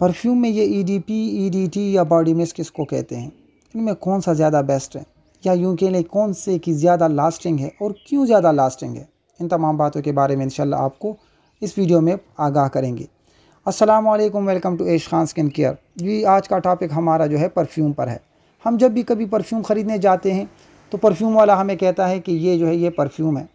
perfume में ये E D P E D T या बॉडी मिस किसको कहते हैं इनमें कौन सा ज़्यादा बेस्ट है या यूँ के लिए कौन से की ज़्यादा लास्टिंग है और क्यों ज़्यादा लास्टिंग है इन तमाम बातों के बारे में इनशाला आपको इस वीडियो में आगाह करेंगे अस्सलाम वालेकुम welcome to Ash Khan skin care जी आज का टॉपिक हमारा जो है परफ्यूम पर है हम जब भी कभी परफ्यूम ख़रीदने जाते हैं तो परफ्यूम वाला हमें कहता है कि ये जो है ये परफ्यूम है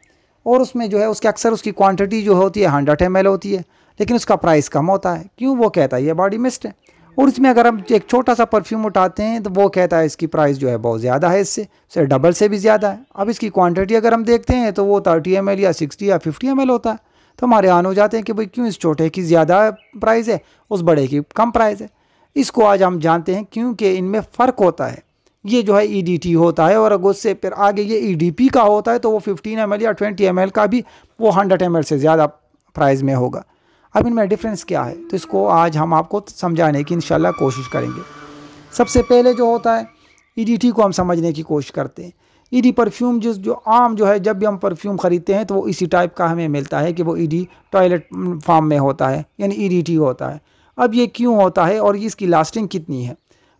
और उसमें जो है उसके अक्सर उसकी क्वांटिटी जो होती है हंड्रेड एम होती है लेकिन उसका प्राइस कम होता है क्यों वो कहता है ये बॉडी मिस्ट है और इसमें अगर हम एक छोटा सा परफ्यूम उठाते हैं तो वो कहता है इसकी प्राइस जो है बहुत ज़्यादा है इससे से डबल से भी ज़्यादा है अब इसकी क्वांटिटी अगर हम देखते हैं तो वो थर्टी एम या सिक्सटी या फिफ्टी एम होता है तो हमारे आन हो जाते हैं कि भाई क्यों इस छोटे की ज़्यादा प्राइस है उस बड़े की कम प्राइस है इसको आज हम जानते हैं क्योंकि इनमें फ़र्क होता है ये जो है ई e होता है और अगर उससे फिर आगे ये ई e का होता है तो वो फिफ्टीन एम या ट्वेंटी एम का भी वो हंड्रेड एम से ज़्यादा प्राइज़ में होगा अब इनमें डिफरेंस क्या है तो इसको आज हम आपको समझाने की इन कोशिश करेंगे सबसे पहले जो होता है ईडीटी e को हम समझने की कोशिश करते हैं ईडी e परफ्यूम जिस जो आम जो है जब भी हम परफ्यूम ख़रीदते हैं तो वो इसी टाइप का हमें मिलता है कि वो ईडी टॉयलेट फार्म में होता है यानी ईडीटी e होता है अब ये क्यों होता है और इसकी लास्टिंग कितनी है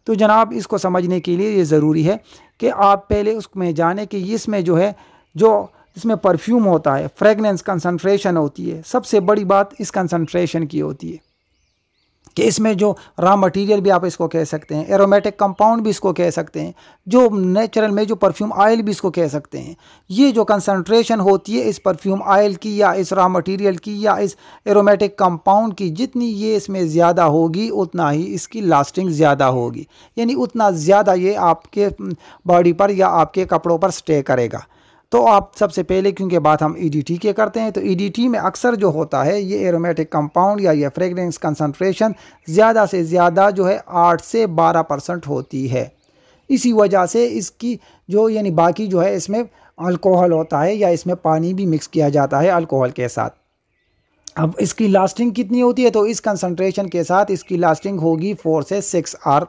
तो जनाब इसको समझने के लिए ये ज़रूरी है कि आप पहले उसमें जाने कि इसमें जो है जो इसमें परफ्यूम होता है फ्रेगनेंस कंसनट्रेशन होती है सबसे बड़ी बात इस कंसनट्रेशन की होती है कि इसमें जो रॉ मटेरियल भी आप इसको कह सकते हैं एरोमेटिक कंपाउंड भी इसको कह सकते हैं जो नेचुरल में जो परफ्यूम ऑयल भी इसको कह सकते हैं ये जो कंसनट्रेशन होती है इस परफ्यूम ऑयल की या इस रॉ मटेरियल की या इस एरोमेटिक कंपाउंड की जितनी ये इसमें ज़्यादा होगी उतना ही इसकी लास्टिंग ज़्यादा होगी यानी उतना ज़्यादा ये आपके बॉडी हम्म, पर या आपके कपड़ों पर स्टे करेगा तो आप सबसे पहले क्योंकि बात हम ई e के करते हैं तो ई e में अक्सर जो होता है ये एरोमेटिक कंपाउंड या ये फ्रेगरेंस कंसनट्रेशन ज़्यादा से ज़्यादा जो है आठ से बारह परसेंट होती है इसी वजह से इसकी जो यानी बाकी जो है इसमें अल्कोहल होता है या इसमें पानी भी मिक्स किया जाता है अल्कोहल के साथ अब इसकी लास्टिंग कितनी होती है तो इस कंसनट्रेशन के साथ इसकी लास्टिंग होगी फोर से सिक्स आर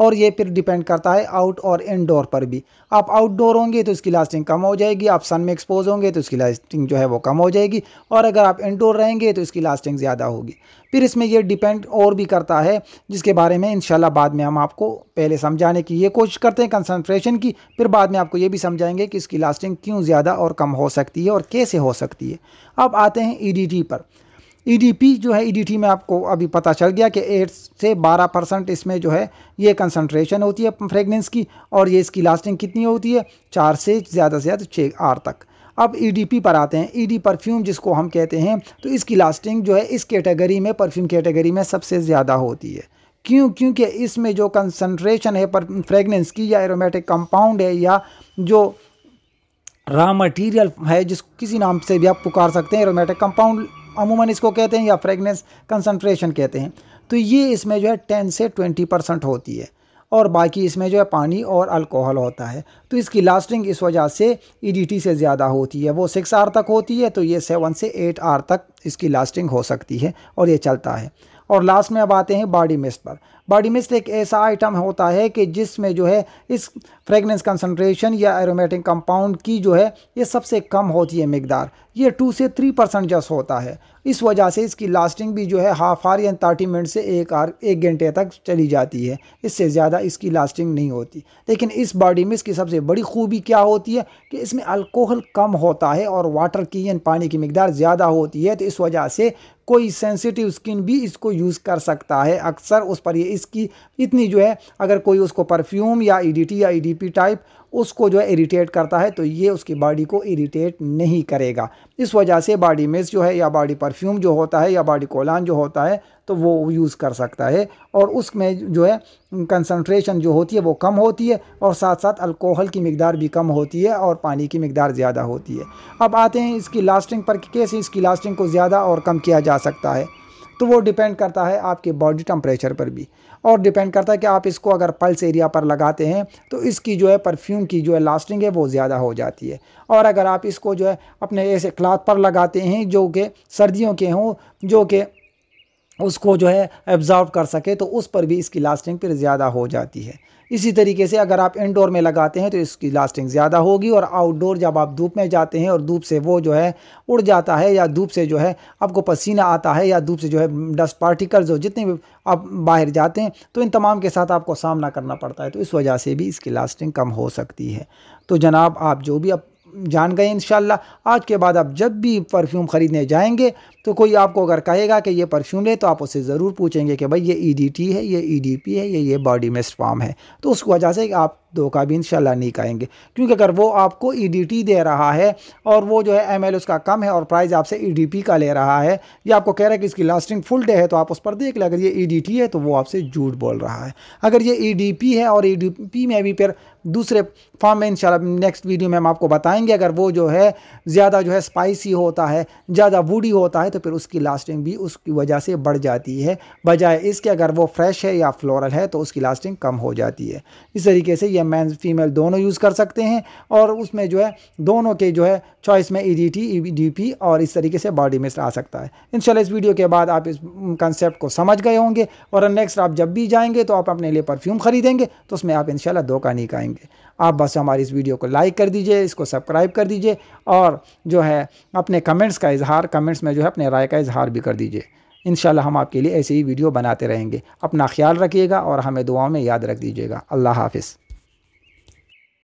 और ये फिर डिपेंड करता है आउट और इनडोर पर भी आप आउटडोर होंगे तो इसकी लास्टिंग कम हो जाएगी आप सन में एक्सपोज होंगे तो इसकी लास्टिंग जो है वो कम हो जाएगी और अगर आप इनडोर रहेंगे तो इसकी लास्टिंग ज़्यादा होगी फिर इसमें यह डिपेंड और भी करता है जिसके बारे में इन बाद में हम आपको पहले समझाने की ये कोशिश करते हैं कंसनट्रेशन की फिर बाद में आपको ये भी समझाएंगे कि इसकी लास्टिंग क्यों ज़्यादा और कम हो सकती है और कैसे हो सकती है अब आते हैं ई e पर ईडीपी e जो है ईडीटी e में आपको अभी पता चल गया कि एट से बारह परसेंट इसमें जो है ये कंसनट्रेशन होती है फ्रेगनेंस की और ये इसकी लास्टिंग कितनी होती है चार से ज़्यादा से ज़्यादा छः आर तक अब ईडीपी e पर आते हैं ईडी परफ्यूम जिसको हम कहते हैं तो इसकी लास्टिंग जो है इस कैटेगरी में परफ्यूम कैटेगरी में सबसे ज़्यादा होती है क्यों क्योंकि इसमें जो कंसनट्रेशन है पर फ्रेगनेंस की या एरोमेटिक कंपाउंड है या जो रॉ मटेरियल है जिस किसी नाम से भी आप पुकार सकते हैं एरोमेटिक कंपाउंड अमूमन इसको कहते हैं या फ्रेगनेंस कंसनट्रेशन कहते हैं तो ये इसमें जो है टेन से ट्वेंटी परसेंट होती है और बाकी इसमें जो है पानी और अल्कोहल होता है तो इसकी लास्टिंग इस वजह से ईडीटी e से ज़्यादा होती है वो सिक्स आर तक होती है तो ये सेवन से एट आर तक इसकी लास्टिंग हो सकती है और ये चलता है और लास्ट में अब आते हैं बॉडी मिस्ट पर बॉडी मिस्ट एक ऐसा आइटम होता है कि जिसमें जो है इस फ्रेगनेंस कंसनट्रेशन या एरोमेटिक कंपाउंड की जो है ये सबसे कम होती है मकदार ये टू से थ्री परसेंट जस होता है इस वजह से इसकी लास्टिंग भी जो है हाफ आर या थर्टी मिनट से एक आर एक घंटे तक चली जाती है इससे ज़्यादा इसकी लास्टिंग नहीं होती लेकिन इस बॉडी मिस्ट की सबसे बड़ी खूबी क्या होती है कि इसमें अल्कोहल कम होता है और वाटर की यानी पानी की मकदार ज़्यादा होती है तो इस वजह से कोई सेंसिटिव स्किन भी इसको यूज़ कर सकता है अक्सर उस पर ये इसकी इतनी जो है अगर कोई उसको परफ्यूम या ई या ई टाइप उसको जो है इरीटेट करता है तो ये उसकी बॉडी को इरीटेट नहीं करेगा इस वजह से बॉडी मिस जो है या बॉडी परफ्यूम जो होता है या बॉडी कोलान जो होता है तो वो यूज़ कर सकता है और उसमें जो है कंसनट्रेशन जो होती है वो कम होती है और साथ साथ अल्कोहल की मकदार भी कम होती है और पानी की मकदार ज़्यादा होती है अब आते हैं इसकी लास्टिंग पर कैसे इसकी लास्टिंग को ज़्यादा और कम किया जा सकता है तो वो डिपेंड करता है आपके बॉडी टम्परेचर पर भी और डिपेंड करता है कि आप इसको अगर पल्स एरिया पर लगाते हैं तो इसकी जो है परफ्यूम की जो है लास्टिंग है वो ज़्यादा हो जाती है और अगर आप इसको जो है अपने ऐसे क्लाथ पर लगाते हैं जो कि सर्दियों के हों जो कि उसको जो है एब्ज़ॉर्व कर सके तो उस पर भी इसकी लास्टिंग फिर ज़्यादा हो जाती है इसी तरीके से अगर आप इंडोर में लगाते हैं तो इसकी लास्टिंग ज़्यादा होगी और आउटडोर जब आप धूप में जाते हैं और धूप से वो जो है उड़ जाता है या धूप से जो है आपको पसीना आता है या धूप से जो है डस्ट पार्टिकल्स हो जितने भी आप बाहर जाते हैं तो इन तमाम के साथ आपको सामना करना पड़ता है तो इस वजह से भी इसकी लास्टिंग कम हो सकती है तो जनाब आप जो भी आप जान गए इन आज के बाद आप जब भी परफ्यूम ख़रीदने जाएंगे तो कोई आपको अगर कहेगा कि ये परफ्यूम ले तो आप उससे ज़रूर पूछेंगे कि भाई ये ई e है ये ई e है ये ये बॉडी मिस्ट फॉर्म है तो उस वजह से आप धोखा भी इंशाल्लाह नहीं कहेंगे क्योंकि अगर वो आपको ईडीटी e दे रहा है और वो जो है एमएल उसका कम है और प्राइस आपसे ईडीपी e का ले रहा है या आपको कह रहा है कि इसकी लास्टिंग फुल डे है तो आप उस पर देख लें अगर ये ईडीटी e है तो वो आपसे झूठ बोल रहा है अगर ये ईडीपी है और ईडीपी में भी फिर दूसरे फॉर्म में इंशाल्लाह नेक्स्ट वीडियो में हम आपको बताएंगे अगर वो जो है ज़्यादा जो है स्पाइसी होता है ज़्यादा वूडी होता है तो फिर उसकी लास्टिंग भी उसकी वजह से बढ़ जाती है बजाय इसके अगर वो फ्रेश है या फ्लोरल है तो उसकी लास्टिंग कम हो जाती है इस तरीके से ये मैन फीमेल दोनों यूज़ कर सकते हैं और उसमें जो है दोनों के जो है चॉइस में ई e डी e और इस तरीके से बॉडी मिस आ सकता है इन इस वीडियो के बाद आप इस कंसेप्ट को समझ गए होंगे और नेक्स्ट आप जब भी जाएंगे तो आप अपने लिए परफ्यूम खरीदेंगे तो उसमें आप इन धोखा नहीं खाएंगे आप बस हमारी इस वीडियो को लाइक कर दीजिए इसको सब्सक्राइब कर दीजिए और जो है अपने कमेंट्स का इजहार कमेंट्स में जो है अपने राय का इजहार भी कर दीजिए इन हम आपके लिए ऐसे ही वीडियो बनाते रहेंगे अपना ख्याल रखिएगा और हमें दुआओं में याद रख दीजिएगा अल्लाह हाफिज़